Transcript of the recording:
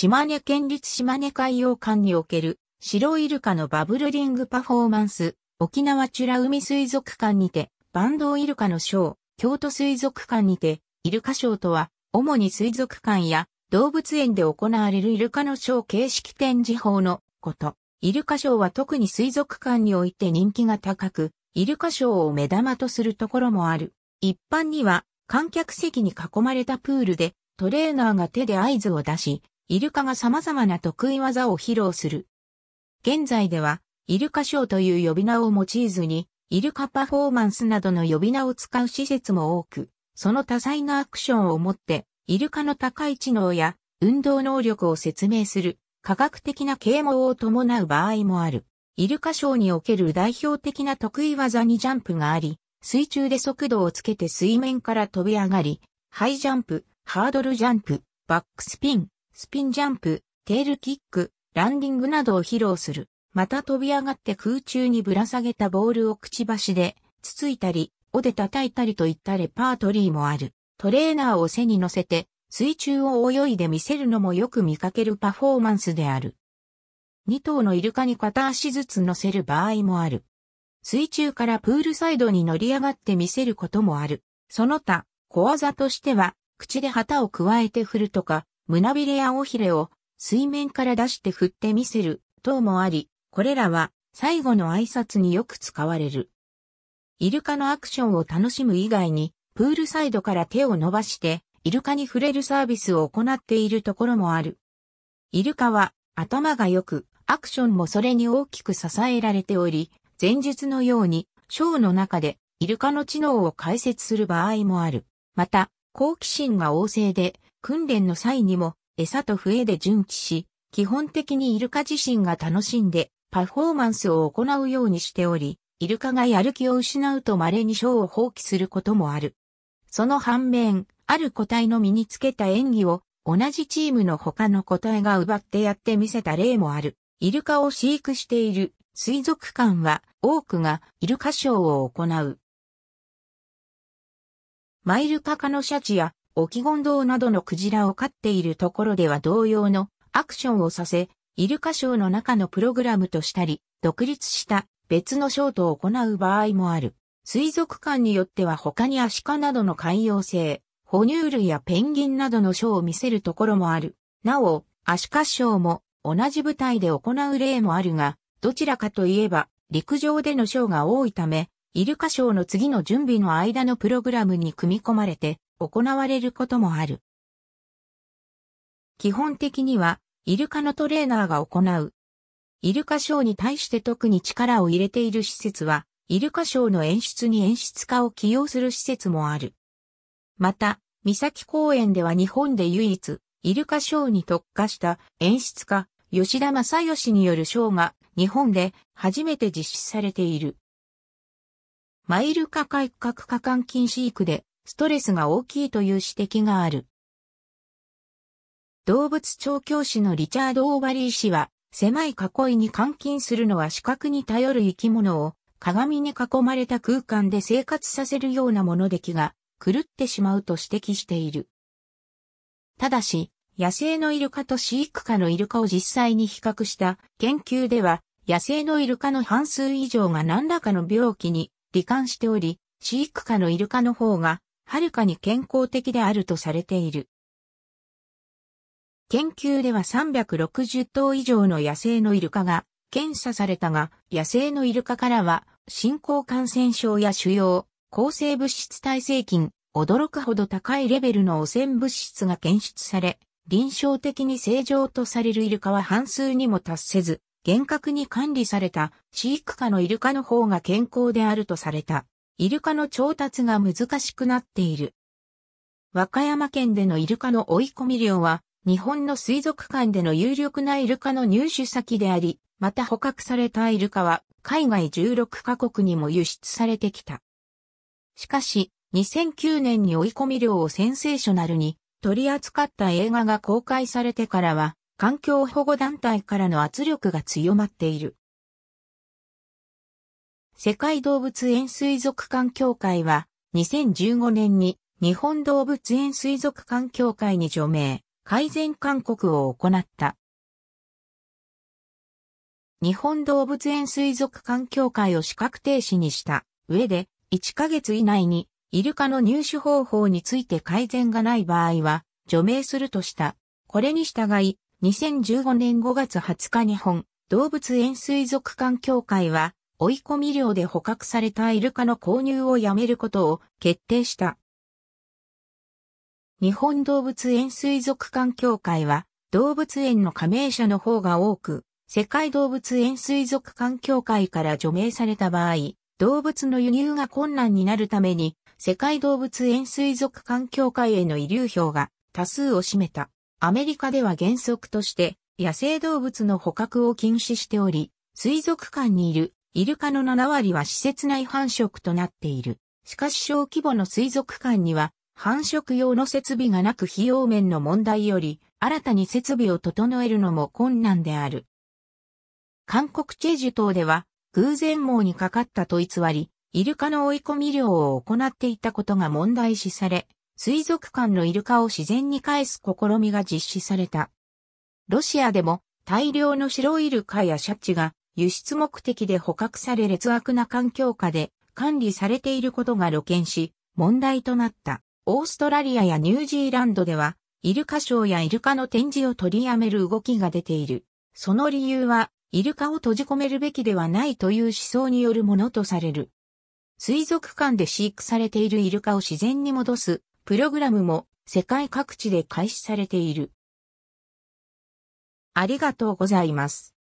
島根県立島根海洋館における白イルカのバブルリングパフォーマンス、沖縄チュラ海水族館にて、バンドイルカのショー、京都水族館にて、イルカショーとは、主に水族館や動物園で行われるイルカのショー形式展示法のこと。イルカショーは特に水族館において人気が高く、イルカショーを目玉とするところもある。一般には、観客席に囲まれたプールで、トレーナーが手で合図を出し、イルカが様々な得意技を披露する。現在では、イルカショーという呼び名を用いずに、イルカパフォーマンスなどの呼び名を使う施設も多く、その多彩なアクションをもって、イルカの高い知能や運動能力を説明する科学的な啓蒙を伴う場合もある。イルカショーにおける代表的な得意技にジャンプがあり、水中で速度をつけて水面から飛び上がり、ハイジャンプ、ハードルジャンプ、バックスピン、スピンジャンプ、テールキック、ランディングなどを披露する。また飛び上がって空中にぶら下げたボールをくちばしで、つついたり、尾で叩いたりといったレパートリーもある。トレーナーを背に乗せて、水中を泳いで見せるのもよく見かけるパフォーマンスである。2頭のイルカに片足ずつ乗せる場合もある。水中からプールサイドに乗り上がって見せることもある。その他、小技としては、口で旗を加えて振るとか、胸びれや尾ひれを水面から出して振ってみせる等もあり、これらは最後の挨拶によく使われる。イルカのアクションを楽しむ以外に、プールサイドから手を伸ばして、イルカに触れるサービスを行っているところもある。イルカは頭が良く、アクションもそれに大きく支えられており、前述のように、ショーの中でイルカの知能を解説する場合もある。また、好奇心が旺盛で、訓練の際にも餌と笛で順備し、基本的にイルカ自身が楽しんでパフォーマンスを行うようにしており、イルカがやる気を失うと稀に賞を放棄することもある。その反面、ある個体の身につけた演技を同じチームの他の個体が奪ってやってみせた例もある。イルカを飼育している水族館は多くがイルカショーを行う。マイルカ科のシャチやオキゴンドウなどのクジラを飼っているところでは同様のアクションをさせ、イルカショーの中のプログラムとしたり、独立した別のショートを行う場合もある。水族館によっては他にアシカなどの海洋性、哺乳類やペンギンなどのショーを見せるところもある。なお、アシカショーも同じ舞台で行う例もあるが、どちらかといえば陸上でのショーが多いため、イルカショーの次の準備の間のプログラムに組み込まれて行われることもある。基本的には、イルカのトレーナーが行う。イルカショーに対して特に力を入れている施設は、イルカショーの演出に演出家を起用する施設もある。また、三崎公園では日本で唯一、イルカショーに特化した演出家、吉田正義によるショーが日本で初めて実施されている。マイルカ改革加管禁止育でストレスが大きいという指摘がある。動物調教師のリチャード・オーバリー氏は、狭い囲いに監禁するのは視覚に頼る生き物を鏡に囲まれた空間で生活させるようなもので気が狂ってしまうと指摘している。ただし、野生のイルカと飼育下のイルカを実際に比較した研究では、野生のイルカの半数以上が何らかの病気に罹患しており、飼育下のイルカの方がはるかに健康的であるとされている。研究では360頭以上の野生のイルカが検査されたが、野生のイルカからは新興感染症や腫瘍、抗生物質耐性菌、驚くほど高いレベルの汚染物質が検出され、臨床的に正常とされるイルカは半数にも達せず、厳格に管理された飼育下のイルカの方が健康であるとされた。イルカの調達が難しくなっている。和歌山県でのイルカの追い込み量は、日本の水族館での有力なイルカの入手先であり、また捕獲されたイルカは、海外16カ国にも輸出されてきた。しかし、2009年に追い込み量をセンセーショナルに取り扱った映画が公開されてからは、環境保護団体からの圧力が強まっている。世界動物園水族館協会は、2015年に日本動物園水族館協会に除名、改善勧告を行った。日本動物園水族館協会を資格停止にした上で、1ヶ月以内にイルカの入手方法について改善がない場合は、除名するとした。これに従い、2015年5月20日日本動物園水族館協会は、追い込み漁で捕獲されたイルカの購入をやめることを決定した。日本動物園水族館協会は、動物園の加盟者の方が多く、世界動物園水族館協会から除名された場合、動物の輸入が困難になるために、世界動物園水族館協会への遺留票が多数を占めた。アメリカでは原則として、野生動物の捕獲を禁止しており、水族館にいるイルカの7割は施設内繁殖となっている。しかし小規模の水族館には繁殖用の設備がなく費用面の問題より新たに設備を整えるのも困難である。韓国チェジュ島では偶然網にかかったと偽り、イルカの追い込み漁を行っていたことが問題視され、水族館のイルカを自然に返す試みが実施された。ロシアでも大量の白イルカやシャチが輸出目的で捕獲され劣悪な環境下で管理されていることが露見し、問題となった。オーストラリアやニュージーランドでは、イルカショーやイルカの展示を取りやめる動きが出ている。その理由は、イルカを閉じ込めるべきではないという思想によるものとされる。水族館で飼育されているイルカを自然に戻すプログラムも世界各地で開始されている。ありがとうございます。